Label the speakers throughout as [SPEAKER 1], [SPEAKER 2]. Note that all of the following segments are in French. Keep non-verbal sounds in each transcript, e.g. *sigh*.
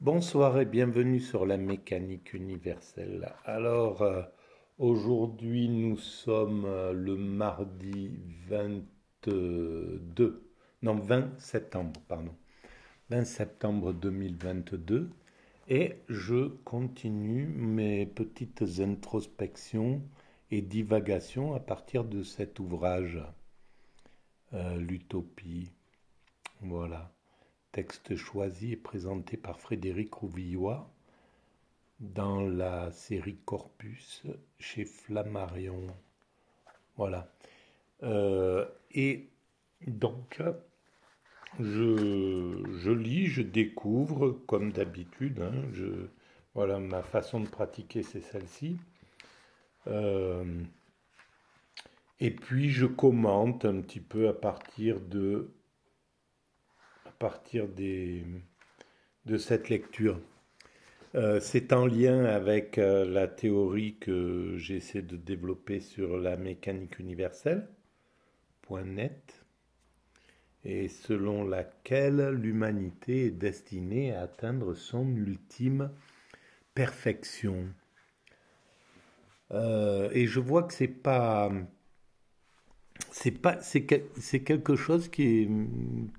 [SPEAKER 1] Bonsoir et bienvenue sur la mécanique universelle. Alors, euh, aujourd'hui nous sommes euh, le mardi 22, non 20 septembre, pardon. 20 septembre 2022 et je continue mes petites introspections et divagations à partir de cet ouvrage, euh, L'utopie. Voilà texte choisi et présenté par Frédéric Rouvillois dans la série Corpus chez Flammarion. Voilà. Euh, et donc, je, je, lis, je découvre, comme d'habitude. Hein, je, voilà, ma façon de pratiquer, c'est celle-ci. Euh, et puis, je commente un petit peu à partir de partir des, de cette lecture. Euh, c'est en lien avec euh, la théorie que j'essaie de développer sur la mécanique universelle, point net, et selon laquelle l'humanité est destinée à atteindre son ultime perfection. Euh, et je vois que c'est pas c'est pas c'est, c'est quelque chose qui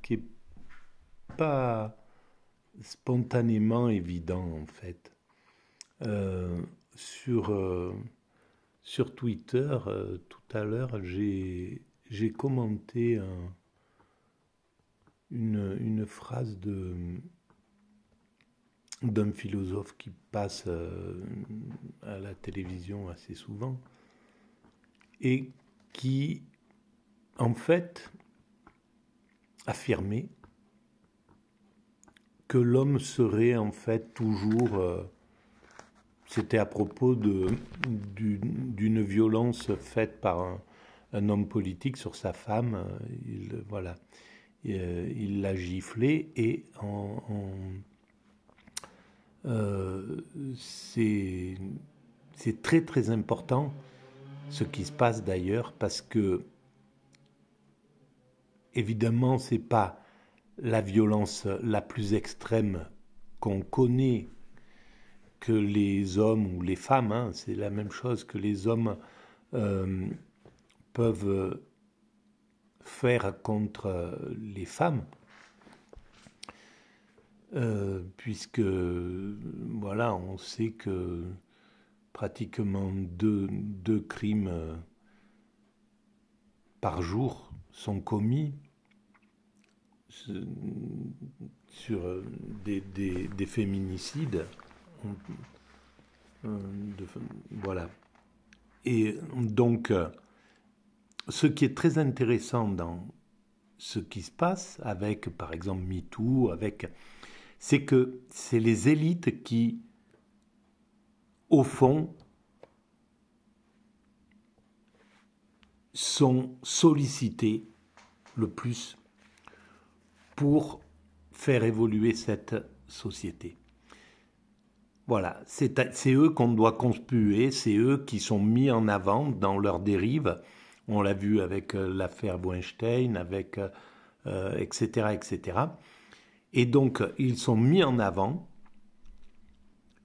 [SPEAKER 1] qui est pas spontanément évident en fait. Euh, sur, euh, sur Twitter, euh, tout à l'heure, j'ai commenté une, une, phrase d'un philosophe qui passe à la télévision assez souvent et qui, en fait, affirmait l'homme serait en fait toujours... Euh, c'était à propos d'une violence faite par un, homme politique sur sa femme. Il, voilà, euh, il l'a giflé et en, euh, c'est très très important ce qui se passe d'ailleurs parce que évidemment c'est pas la violence la plus extrême qu'on connaît, que les hommes ou les femmes, hein, c'est la même chose que les hommes euh, peuvent faire contre les femmes, euh, puisque voilà, on sait que pratiquement deux crimes par jour sont commis sur euh, des, féminicides. Euh, voilà. Et donc, euh, ce qui est très intéressant dans ce qui se passe avec, par exemple, MeToo, avec, c'est que c'est les élites qui, au fond, sont sollicitées le plus pour faire évoluer cette société. Voilà, c'est eux qu'on doit conspuer, c'est eux qui sont mis en avant dans leur dérive. On l'a vu avec euh, l'affaire Weinstein, avec etc., euh, euh, etc. Et donc, ils sont mis en avant,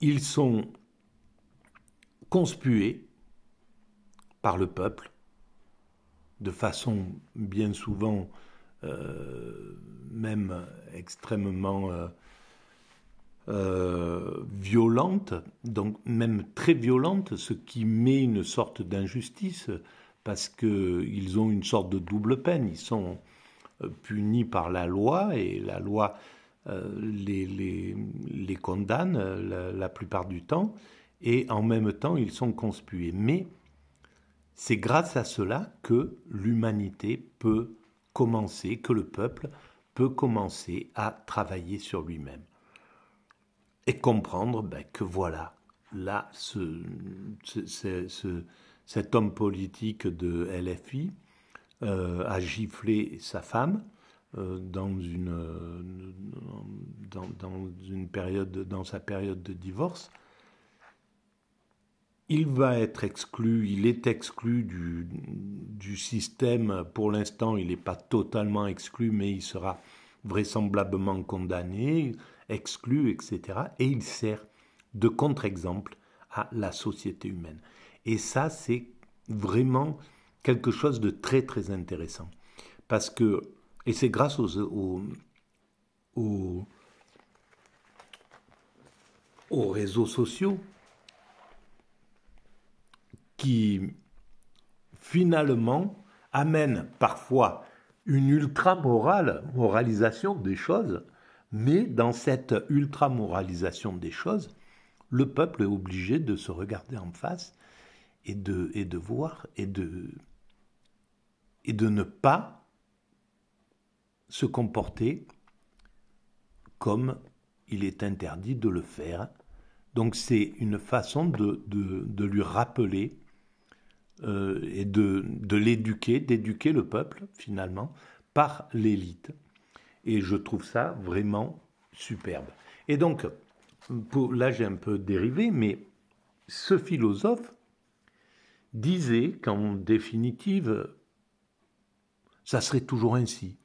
[SPEAKER 1] ils sont conspués par le peuple, de façon bien souvent euh, même extrêmement euh, euh, violente, donc même très violente, ce qui met une sorte d'injustice parce qu'ils ont une sorte de double peine. Ils sont punis par la loi et la loi les, condamne la, la, plupart du temps et en même temps ils sont conspués. Mais c'est grâce à cela que l'humanité peut commencer, que le peuple peut commencer à travailler sur lui-même et comprendre ben, que voilà, là, ce, cet homme politique de LFI euh, a giflé sa femme euh, dans, une, euh, dans, une période, dans sa période de divorce il va être exclu, il est exclu du, système. Pour l'instant, il n'est pas totalement exclu, mais il sera vraisemblablement condamné, exclu, etc. Et il sert de contre-exemple à la société humaine. Et ça, c'est vraiment quelque chose de très, très intéressant. Parce que, et c'est grâce aux, aux réseaux sociaux qui finalement amène parfois une ultra-morale, moralisation des choses, mais dans cette ultra-moralisation des choses, le peuple est obligé de se regarder en face et de, et de voir et de, et de ne pas se comporter comme il est interdit de le faire. Donc c'est une façon de, de, de lui rappeler euh, et de, de l'éduquer, d'éduquer le peuple finalement par l'élite. Et je trouve ça vraiment superbe. Et donc, pour, là j'ai un peu dérivé, mais ce philosophe disait qu'en définitive, ça serait toujours ainsi,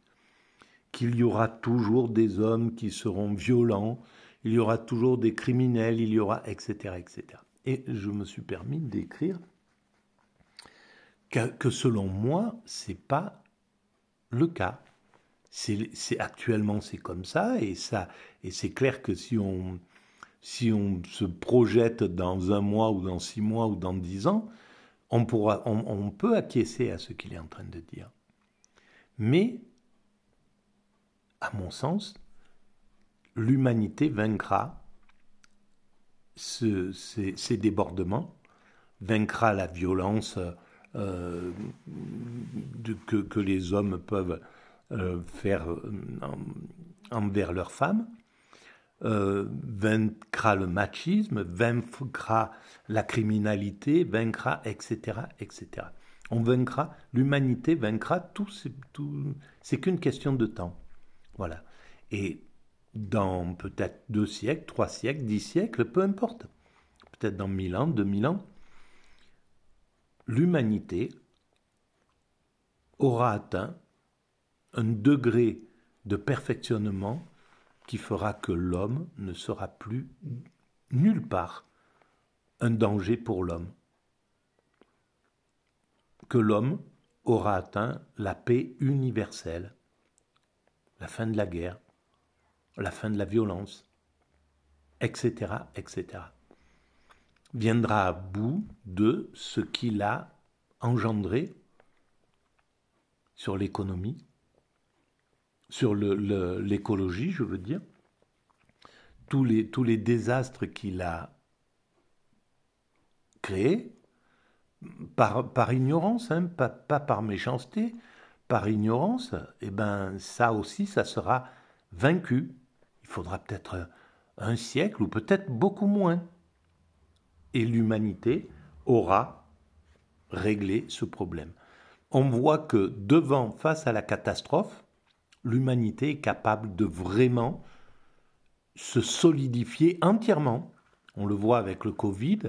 [SPEAKER 1] qu'il y aura toujours des hommes qui seront violents, il y aura toujours des criminels, il y aura, etc. etc. Et je me suis permis d'écrire que, selon moi, c'est pas le cas. C'est actuellement c'est comme ça et ça et c'est clair que si on si on se projette dans un mois ou dans six mois ou dans dix ans, on pourra on, peut acquiescer à ce qu'il est en train de dire. Mais à mon sens, l'humanité vaincra ces, ces, débordements, vaincra la violence euh, que, les hommes peuvent euh, faire euh, envers leurs femmes, vaincra le machisme, vaincra la criminalité, vaincra, etc. etc. On vaincra, l'humanité vaincra, tout, c'est qu'une question de temps. Voilà. Et dans peut-être deux siècles, trois siècles, dix siècles, peu importe. Peut-être dans mille ans, deux mille ans, l'humanité aura atteint un degré de perfectionnement qui fera que l'homme ne sera plus nulle part un danger pour l'homme, que l'homme aura atteint la paix universelle, la fin de la guerre, la fin de la violence, etc., etc viendra à bout de ce qu'il a engendré sur l'économie, sur l'écologie, je veux dire, tous les, tous les désastres qu'il a créés, par, par ignorance, hein, pas, par méchanceté, par ignorance, et eh ben ça aussi, ça sera vaincu. Il faudra peut-être un siècle ou peut-être beaucoup moins et l'humanité aura réglé ce problème. On voit que devant, face à la catastrophe, l'humanité est capable de vraiment se solidifier entièrement. On le voit avec le Covid,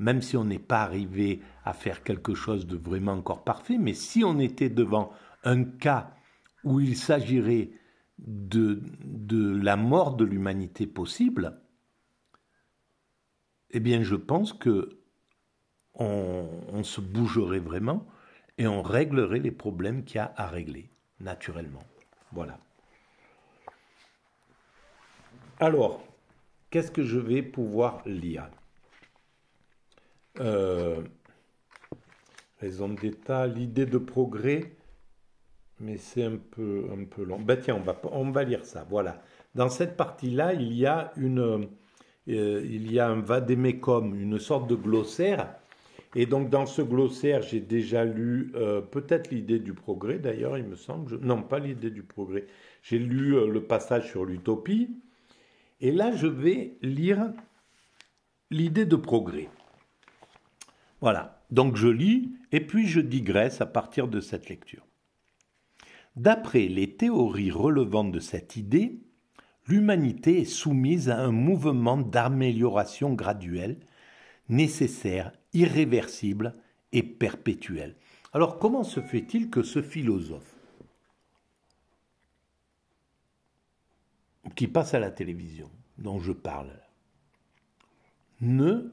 [SPEAKER 1] même si on n'est pas arrivé à faire quelque chose de vraiment encore parfait, mais si on était devant un cas où il s'agirait de, de la mort de l'humanité possible, eh bien, je pense que on, se bougerait vraiment et on réglerait les problèmes qu'il y a à régler, naturellement. Voilà. Alors, qu'est-ce que je vais pouvoir lire euh, Raison d'État, l'idée de progrès, mais c'est un peu, un peu long. Bah tiens, on va, on va lire ça, voilà. Dans cette partie-là, il y a une euh, il y a un vadémécum, une sorte de glossaire. Et donc dans ce glossaire, j'ai déjà lu euh, peut-être l'idée du progrès, d'ailleurs, il me semble. Non, pas l'idée du progrès. J'ai lu euh, le passage sur l'utopie. Et là, je vais lire l'idée de progrès. Voilà. Donc je lis et puis je digresse à partir de cette lecture. D'après les théories relevant de cette idée, l'humanité est soumise à un mouvement d'amélioration graduelle, nécessaire, irréversible et perpétuel. Alors comment se fait-il que ce philosophe, qui passe à la télévision, dont je parle, ne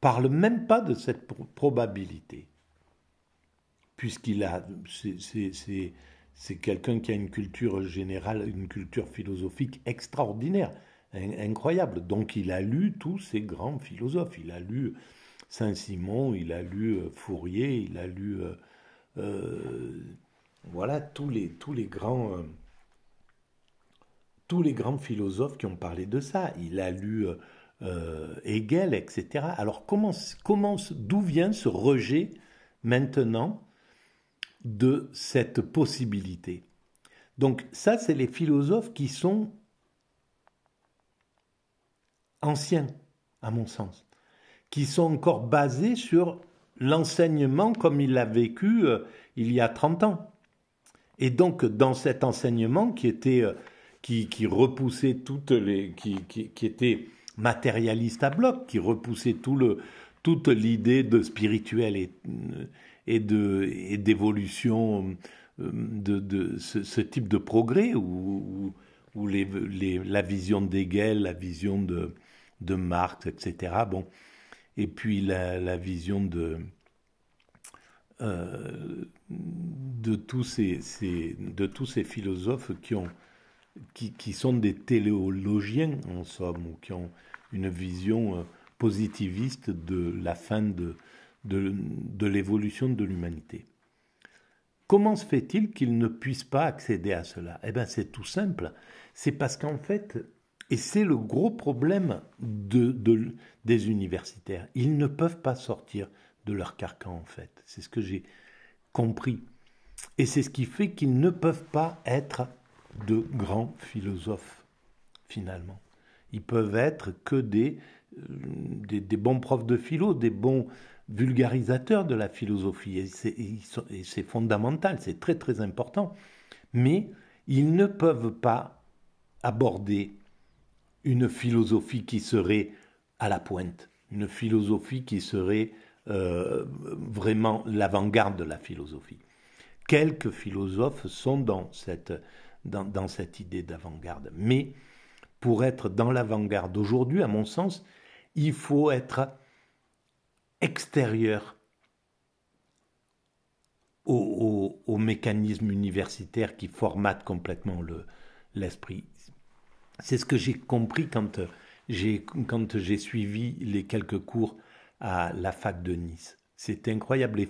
[SPEAKER 1] parle même pas de cette probabilité, puisqu'il a c'est quelqu'un qui a une culture générale, une culture philosophique extraordinaire, incroyable. Donc il a lu tous ces grands philosophes. Il a lu euh, Saint-Simon, il a lu euh, Fourier, il a lu euh, voilà tous les tous les grands tous les grands philosophes qui ont parlé de ça. Il a lu Hegel, etc. Alors comment, comment d'où vient ce rejet maintenant de cette possibilité. Donc ça, c'est les philosophes qui sont anciens, à mon sens, qui sont encore basés sur l'enseignement comme il l'a vécu euh, il y a 30 ans. Et donc dans cet enseignement qui était euh, qui, qui, repoussait toutes les qui, qui, qui, était matérialiste à bloc, qui repoussait tout le toute l'idée de spirituel et, euh, et de et d'évolution euh, de, de ce, ce, type de progrès où, ou les, les, la vision d'Hegel, la vision de, de Marx, etc. Bon, et puis la, la vision de euh, de tous ces, ces, de tous ces philosophes qui ont qui, qui, sont des téléologiens en somme ou qui ont une vision euh, positiviste de la fin de de, l'évolution de l'humanité. Comment se fait-il qu'ils ne puissent pas accéder à cela Eh bien, c'est tout simple. C'est parce qu'en fait, et c'est le gros problème de, des universitaires, ils ne peuvent pas sortir de leur carcan, en fait. C'est ce que j'ai compris. Et c'est ce qui fait qu'ils ne peuvent pas être de grands philosophes, finalement. Ils peuvent être que des, euh, des bons profs de philo, des bons Vulgarisateurs de la philosophie, et c'est fondamental, c'est très très important. Mais ils ne peuvent pas aborder une philosophie qui serait à la pointe, une philosophie qui serait euh, vraiment l'avant-garde de la philosophie. Quelques philosophes sont dans cette, dans, dans cette idée d'avant-garde. Mais pour être dans l'avant-garde aujourd'hui, à mon sens, il faut être extérieur au, au, mécanisme universitaire qui formate complètement l'esprit. C'est ce que j'ai compris quand j'ai, suivi les quelques cours à la fac de Nice. C'était incroyable.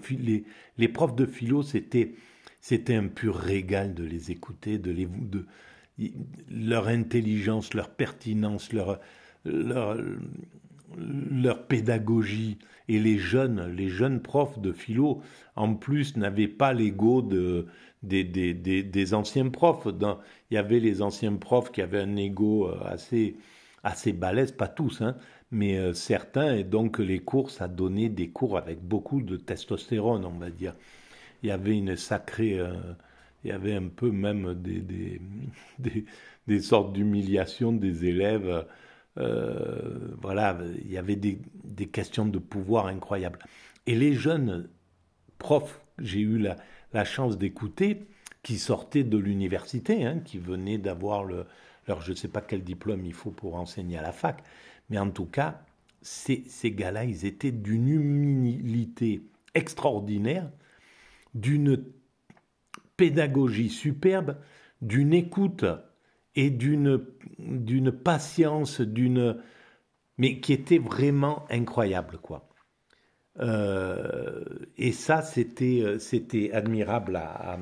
[SPEAKER 1] Les, profs de philo, c'était, c'était un pur régal de les écouter, de, leur intelligence, leur pertinence, leur, leur pédagogie et les jeunes, les jeunes profs de philo, en plus, n'avaient pas l'ego des, des, des, anciens profs. il y avait les anciens profs qui avaient un ego euh, assez, assez balèze, pas tous, hein, mais euh, certains, et donc les cours, ça donnait des cours avec beaucoup de testostérone, on va dire. Il y avait une sacrée... Euh, il y avait un peu même des, des *laughs* sortes d'humiliation des élèves euh, voilà, il y avait des, questions de pouvoir incroyables. Et les jeunes profs, j'ai eu la, chance d'écouter, qui sortaient de l'université, hein, qui venaient d'avoir le, leur je ne sais pas quel diplôme il faut pour enseigner à la fac, mais en tout cas, ces gars-là, ils étaient d'une humilité extraordinaire, d'une pédagogie superbe, d'une écoute et d'une patience, d'une mais qui était vraiment incroyable quoi. Euh, et ça c'était euh, c'était admirable à,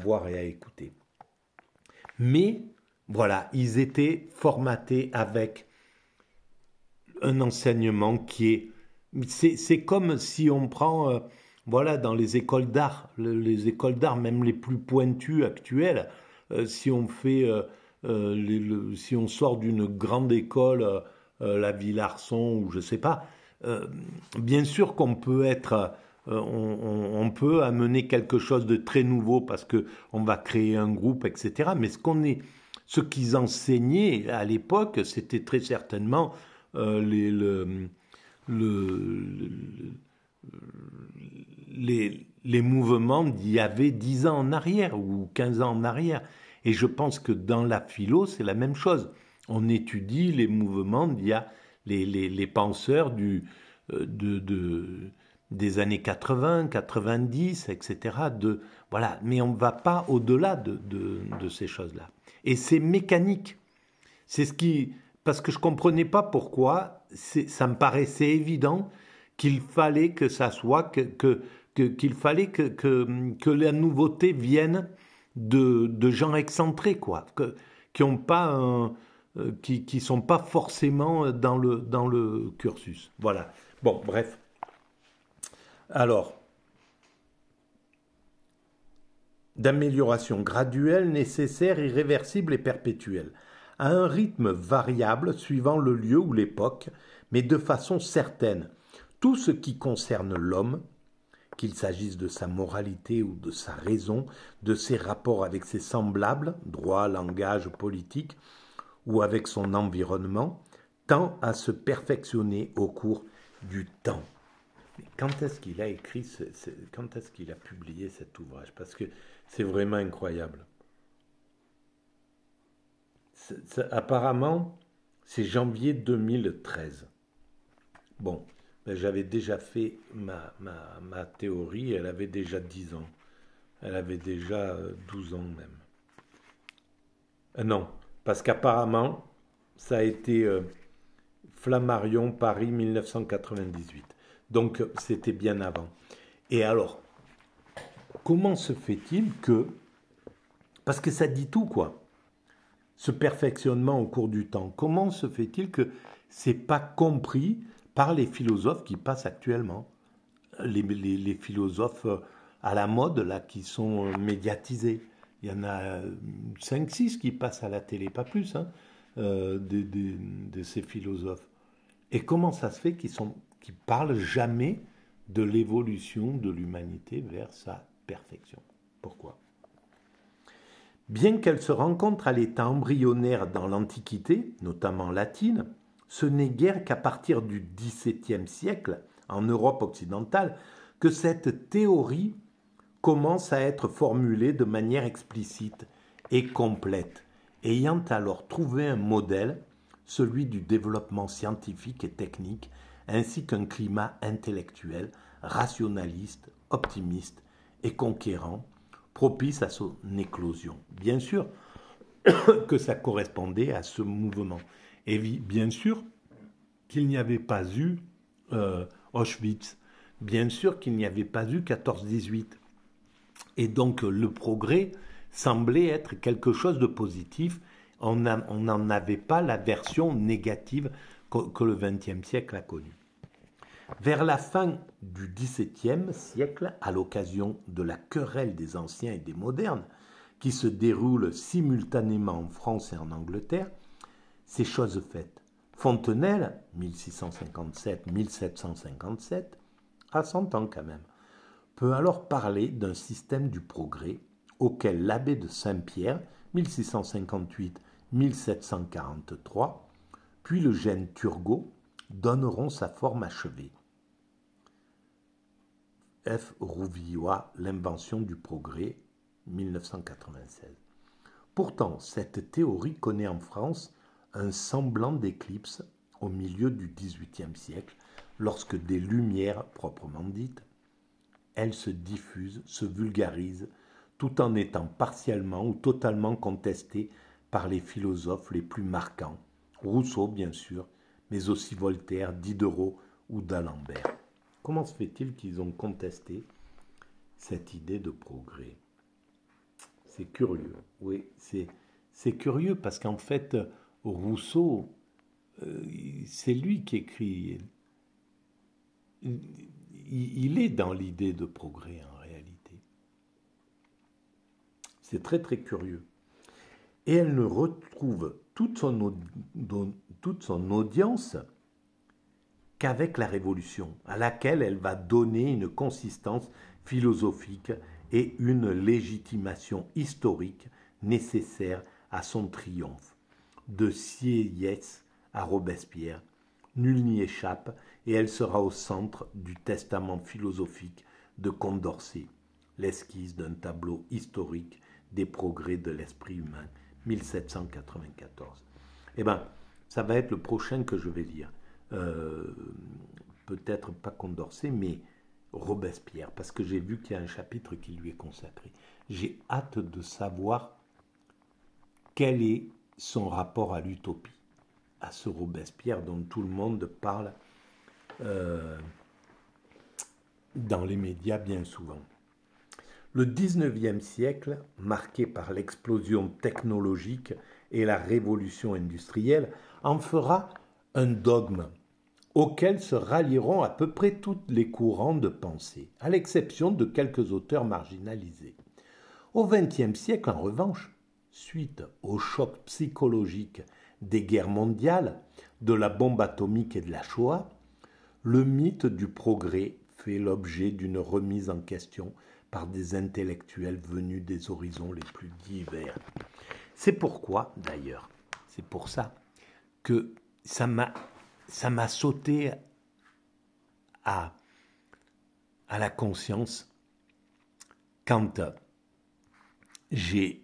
[SPEAKER 1] voir et à écouter. Mais voilà, ils étaient formatés avec un enseignement qui est c'est comme si on prend euh, voilà dans les écoles d'art les écoles d'art même les plus pointues actuelles euh, si on fait, euh, euh, si on sort d'une grande école, la Ville-Arson ou je sais pas, bien sûr qu'on peut être on, peut amener quelque chose de très nouveau parce que on va créer un groupe, etc. Mais ce qu'on est, ce qu'ils enseignaient à l'époque, c'était très certainement les, les, les mouvements d'il y avait 10 ans en arrière ou 15 ans en arrière. Et je pense que dans la philo, c'est la même chose. On étudie les mouvements via a les, les, les penseurs du, euh, de, de, des années 80, 90, etc. De, voilà. Mais on ne va pas au-delà de, de ces choses-là. Et c'est mécanique. C'est ce qui. Parce que je ne comprenais pas pourquoi, ça me paraissait évident qu'il fallait que ça soit, que, que qu'il fallait que, que, que la nouveauté vienne de, gens excentrés, quoi, qui ont pas euh, qui, qui sont pas forcément dans le, dans le cursus. Voilà. Bon, bref. Alors, d'amélioration graduelle, nécessaire, irréversible et perpétuelle, à un rythme variable suivant le lieu ou l'époque, mais de façon certaine. Tout ce qui concerne l'homme, qu'il s'agisse de sa moralité ou de sa raison, de ses rapports avec ses semblables, droit, langage, politique, ou avec son environnement, tend à se perfectionner au cours du temps. quand est-ce qu'il a écrit, quand est-ce qu'il a publié cet ouvrage Parce que c'est vraiment incroyable. apparemment, c'est janvier 2013. Bon, ben, j'avais déjà fait ma, théorie, elle avait déjà 10 ans. Elle avait déjà 12 euh, ans même. Euh, non, parce qu'apparemment, ça a été euh, Flammarion, Paris 1998. Donc c'était bien avant. Et alors, comment se fait-il que... Parce que ça dit tout, quoi. Ce perfectionnement au cours du temps. Comment se fait-il que c'est pas compris par les philosophes qui passent actuellement. Les, philosophes euh, à la mode, là, qui sont euh, médiatisés. Il y en a 5-6 euh, qui passent à la télé, pas plus, hein, de, ces philosophes. Et comment ça se fait qu'ils ne parlent jamais de l'évolution de l'humanité vers sa perfection Pourquoi Bien qu'elle se rencontre à l'état embryonnaire dans l'Antiquité, notamment latine, ce n'est guère qu'à partir du XVIIe siècle, en Europe occidentale, que cette théorie commence à être formulée de manière explicite et complète, ayant alors trouvé un modèle, celui du développement scientifique et technique, ainsi qu'un climat intellectuel, rationaliste, optimiste et conquérant, propice à son éclosion. Bien sûr *coughs* que ça correspondait à ce mouvement et bien sûr qu'il n'y avait pas eu euh, Auschwitz, bien sûr qu'il n'y avait pas eu 14-18. Et donc euh, le progrès semblait être quelque chose de positif. On n'en avait pas la version négative que, que le XXe siècle a connue. Vers la fin du XVIIe siècle, à l'occasion de la querelle des anciens et des modernes, qui se déroule simultanément en France et en Angleterre, ces choses faites, Fontenelle, 1657-1757, à 100 ans quand même, peut alors parler d'un système du progrès auquel l'abbé de Saint-Pierre, 1658-1743, puis le gène Turgot donneront sa forme achevée. F. Rouvillois, L'invention du progrès, 1996. Pourtant, cette théorie connaît en France un semblant d'éclipse au milieu du XVIIIe siècle, lorsque des lumières proprement dites, elles se diffusent, se vulgarisent, tout en étant partiellement ou totalement contestées par les philosophes les plus marquants, Rousseau bien sûr, mais aussi Voltaire, Diderot ou d'Alembert. Comment se fait-il qu'ils ont contesté cette idée de progrès C'est curieux, oui, c'est curieux parce qu'en fait, Rousseau, euh, c'est lui qui écrit. Il est dans l'idée de progrès en réalité. C'est très très curieux. Et elle ne retrouve toute son, toute son audience qu'avec la Révolution, à laquelle elle va donner une consistance philosophique et une légitimation historique nécessaire à son triomphe de Sieyès à Robespierre. Nul n'y échappe et elle sera au centre du testament philosophique de Condorcet, l'esquisse d'un tableau historique des progrès de l'esprit humain, 1794. Eh bien, ça va être le prochain que je vais lire. Euh, peut-être pas Condorcet, mais Robespierre, parce que j'ai vu qu'il y a un chapitre qui lui est consacré. J'ai hâte de savoir quel est son rapport à l'utopie, à ce Robespierre dont tout le monde parle euh, dans les médias bien souvent. Le 19e siècle, marqué par l'explosion technologique et la révolution industrielle, en fera un dogme auquel se rallieront à peu près toutes les courants de pensée, à l'exception de quelques auteurs marginalisés. Au XXe siècle, en revanche, suite au choc psychologique des guerres mondiales, de la bombe atomique et de la Shoah, le mythe du progrès fait l'objet d'une remise en question par des intellectuels venus des horizons les plus divers. C'est pourquoi, d'ailleurs, c'est pour ça que ça m'a, ça m'a sauté à, à la conscience quand j'ai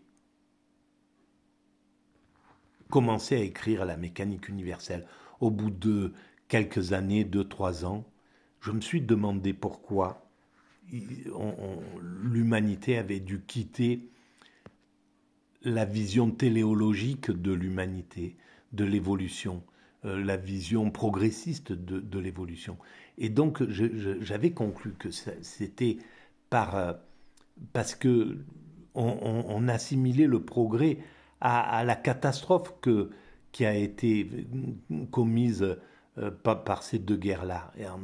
[SPEAKER 1] commencé à écrire la mécanique universelle, au bout de quelques années, deux, trois ans, je me suis demandé pourquoi l'humanité avait dû quitter la vision téléologique de l'humanité, de l'évolution, euh, la vision progressiste de, l'évolution. Et donc j'avais conclu que c'était par euh, parce que on assimilait le progrès à, la catastrophe que, qui a été commise euh, par, ces deux guerres-là. Et en,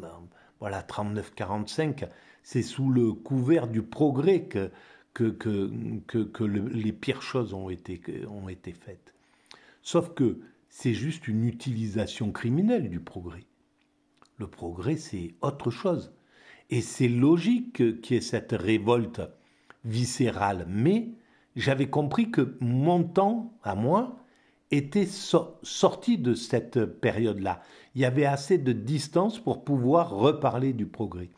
[SPEAKER 1] voilà, 39-45, c'est sous le couvert du progrès que, que, que, que, les pires choses ont été, ont été faites. Sauf que c'est juste une utilisation criminelle du progrès. Le progrès, c'est autre chose. Et c'est logique qu'il y ait cette révolte viscérale, mais j'avais compris que mon temps, à moi, était sorti de cette période-là. Il y avait assez de distance pour pouvoir reparler du progrès.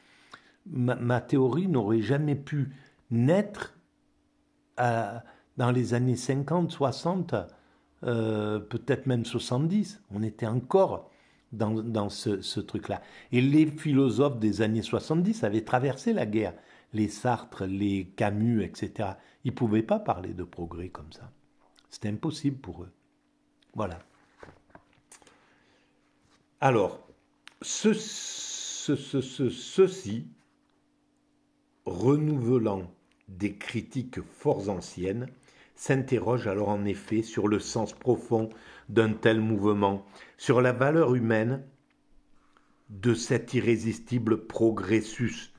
[SPEAKER 1] Ma, théorie n'aurait jamais pu naître euh, dans les années 50, 60, euh, peut-être même 70. On était encore dans, ce, ce truc-là. Et les philosophes des années 70 avaient traversé la guerre. Les Sartre, les Camus, etc. Ils ne pouvaient pas parler de progrès comme ça. C'était impossible pour eux. Voilà. Alors, ce, ce, ce, ceci, renouvelant des critiques fort anciennes, s'interroge alors en effet sur le sens profond d'un tel mouvement, sur la valeur humaine de cet irrésistible progressus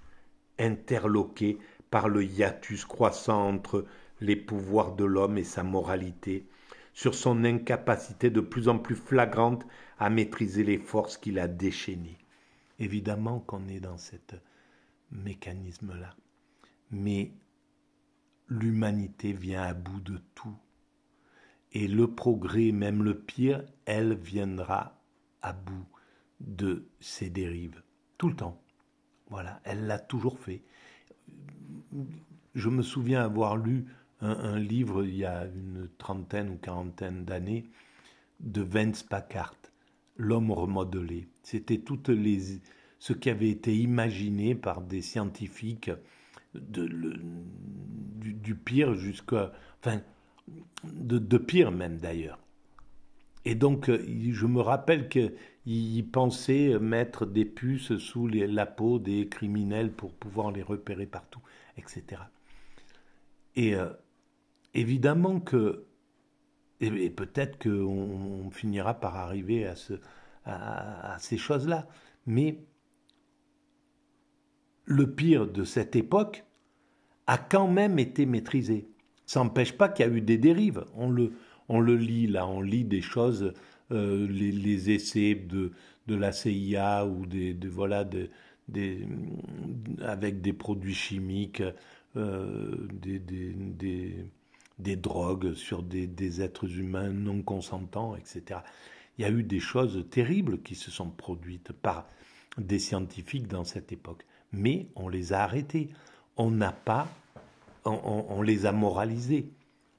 [SPEAKER 1] interloqué par le hiatus croissant entre les pouvoirs de l'homme et sa moralité, sur son incapacité de plus en plus flagrante à maîtriser les forces qu'il a déchaînées. Évidemment qu'on est dans cet mécanisme-là, mais l'humanité vient à bout de tout. Et le progrès, même le pire, elle viendra à bout de ses dérives. Tout le temps. Voilà, elle l'a toujours fait je me souviens avoir lu un, livre il y a une trentaine ou quarantaine d'années de Vince Packard, L'homme remodelé. C'était tout les ce qui avait été imaginé par des scientifiques de, le, du, pire jusqu'à enfin de, pire même d'ailleurs. Et donc je me rappelle qu'il pensaient mettre des puces sous la peau des criminels pour pouvoir les repérer partout etc. Et euh, évidemment que, et, peut-être qu'on on finira par arriver à, ces choses-là, mais le pire de cette époque a quand même été maîtrisé. Ça n'empêche pas qu'il y a eu des dérives. On le, on le lit là, on lit des choses, euh, les, essais de, de la CIA ou des, de, voilà, de, des, avec des produits chimiques, euh, des, des, drogues sur des, êtres humains non consentants, etc. Il y a eu des choses terribles qui se sont produites par des scientifiques dans cette époque, mais on les a arrêtés. On n'a pas, on, les a moralisés.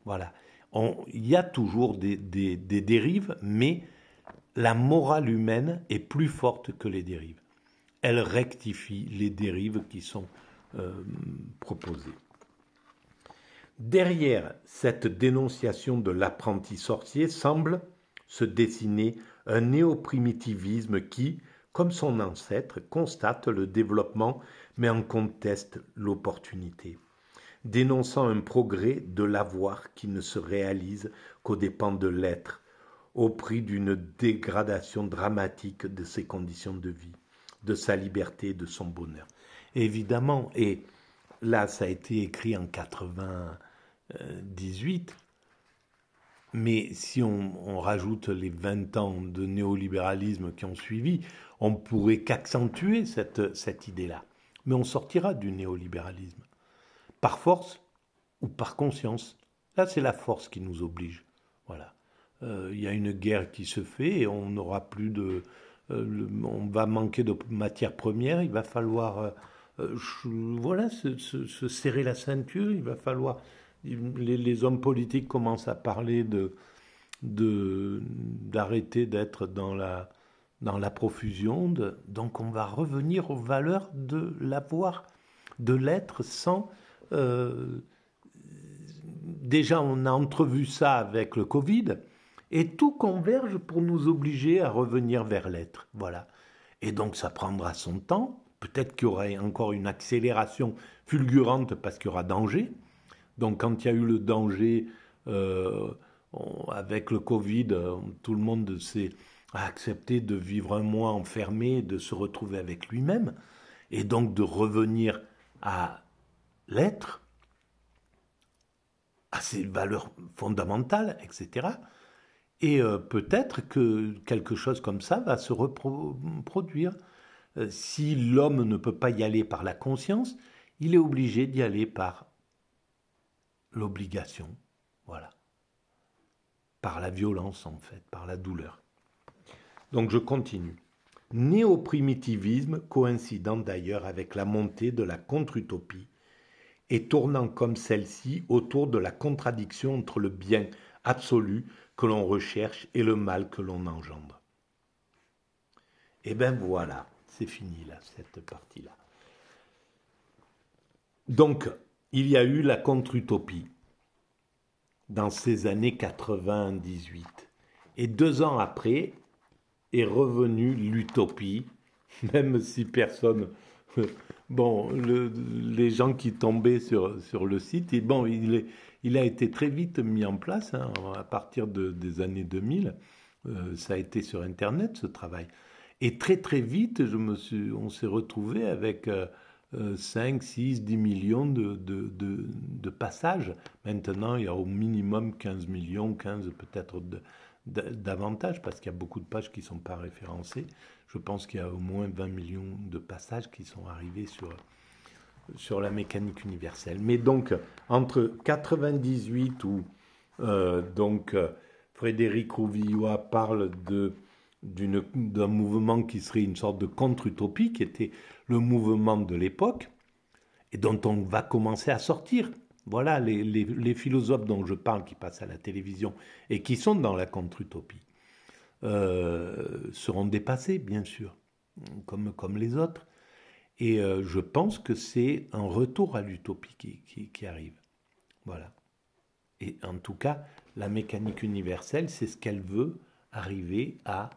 [SPEAKER 1] Voilà. Il y a toujours des dérives, mais la morale humaine est plus forte que les dérives elle rectifie les dérives qui sont euh, proposées. Derrière cette dénonciation de l'apprenti sorcier semble se dessiner un néoprimitivisme qui, comme son ancêtre, constate le développement mais en conteste l'opportunité, dénonçant un progrès de l'avoir qui ne se réalise qu'aux dépens de l'être, au prix d'une dégradation dramatique de ses conditions de vie de sa liberté, de son bonheur. Évidemment, et là, ça a été écrit en 98, mais si on, rajoute les 20 ans de néolibéralisme qui ont suivi, on pourrait qu'accentuer cette, cette idée-là. Mais on sortira du néolibéralisme, par force ou par conscience. Là, c'est la force qui nous oblige. Voilà. Euh, il y a une guerre qui se fait et on n'aura plus de, euh, on va manquer de matières premières, il va falloir euh, euh, voilà, se, serrer la ceinture, il va falloir... Les, hommes politiques commencent à parler de d'arrêter d'être dans la, dans la profusion. donc on va revenir aux valeurs de l'avoir, de l'être sans... déjà on a entrevu ça avec le Covid. Et tout converge pour nous obliger à revenir vers l'être. Voilà. Et donc ça prendra son temps. Peut-être qu'il y aura encore une accélération fulgurante parce qu'il y aura danger. Donc quand il y a eu le danger euh, avec le Covid, euh, tout le monde s'est accepté de vivre un mois enfermé, de se retrouver avec lui-même, et donc de revenir à l'être, à ses valeurs fondamentales, etc. Et euh, peut-être que quelque chose comme ça va se reproduire. Euh, si l'homme ne peut pas y aller par la conscience, il est obligé d'y aller par l'obligation, voilà. Par la violence en fait, par la douleur. Donc je continue. Néoprimitivisme, coïncidant d'ailleurs avec la montée de la contre-utopie et tournant comme celle-ci autour de la contradiction entre le bien absolu, que l'on recherche et le mal que l'on engendre. Et eh bien voilà, c'est fini là, cette partie-là. Donc, il y a eu la contre-utopie dans ces années 98. Et deux ans après est revenue l'utopie, *laughs* même si personne... *laughs* Bon, les gens qui tombaient sur, sur le site, et bon, il est il a été très vite mis en place, hein, à partir des années 2000. Euh, ça a été sur Internet, ce travail. Et très très vite, je me suis, on s'est retrouvé avec 5, 6, 10 millions de, de, de, passages. Maintenant, il y a au minimum 15 millions, 15 peut-être davantage, parce qu'il y a beaucoup de pages qui ne sont pas référencées. Je pense qu'il y a au moins 20 millions de passages qui sont arrivés sur, sur la mécanique universelle. Mais donc, entre 98 où euh, donc, euh, Frédéric Rouvillois parle de d'un mouvement qui serait une sorte de contre-utopie, qui était le mouvement de l'époque, et dont on va commencer à sortir. Voilà les, philosophes dont je parle qui passent à la télévision et qui sont dans la contre-utopie. Euh, seront dépassés, bien sûr, comme, comme les autres. Et euh, je pense que c'est un retour à l'utopie qui, arrive. Voilà. Et en tout cas, la mécanique universelle, c'est ce qu'elle veut arriver à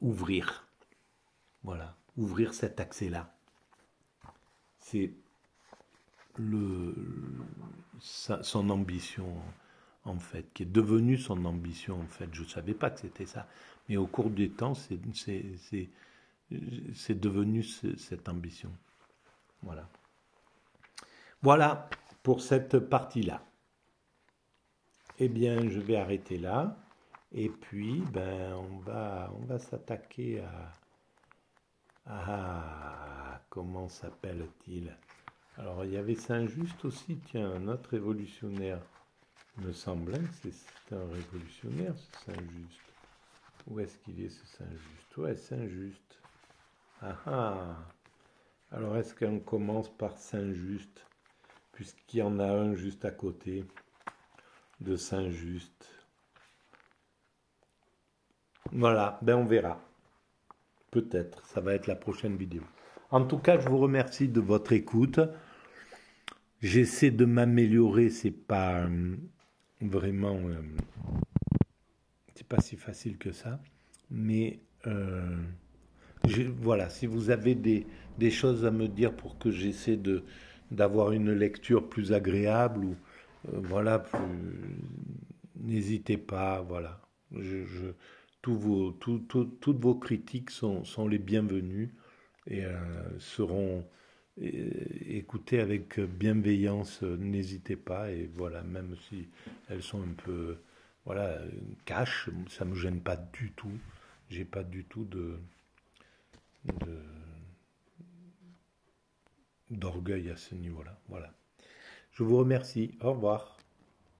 [SPEAKER 1] ouvrir. Voilà, ouvrir cet accès-là. C'est son ambition en fait, qui est devenue son ambition en fait. Je ne savais pas que c'était ça. Mais au cours du temps, c'est c'est devenu cette ambition. Voilà. Voilà pour cette partie-là. Eh bien, je vais arrêter là. Et puis, ben, on va, on va s'attaquer à, ah, comment s'appelle-t-il Alors, il y avait Saint-Just aussi, tiens, un autre révolutionnaire. Il me semble que c'est un révolutionnaire, ce Saint-Just. Où est-ce qu'il est, ce Saint-Just Ouais, Saint-Just. Ah ah Alors est-ce qu'on commence par Saint-Just, puisqu'il y en a un juste à côté de Saint-Just Voilà, ben on verra. Peut-être, ça va être la prochaine vidéo. En tout cas, je vous remercie de votre écoute. J'essaie de m'améliorer, c'est pas euh, vraiment. Euh, c'est pas si facile que ça. Mais. Euh, voilà, si vous avez des, des, choses à me dire pour que j'essaie de d'avoir une lecture plus agréable ou euh, voilà, n'hésitez pas, voilà. Je, vos, toutes vos critiques sont, sont les bienvenues et euh, seront écoutées avec bienveillance, n'hésitez pas. Et voilà, même si elles sont un peu voilà, euh, cash, ça ne me gêne pas du tout. J'ai pas du tout de, d'orgueil à ce niveau-là. Voilà. Je vous remercie. Au revoir.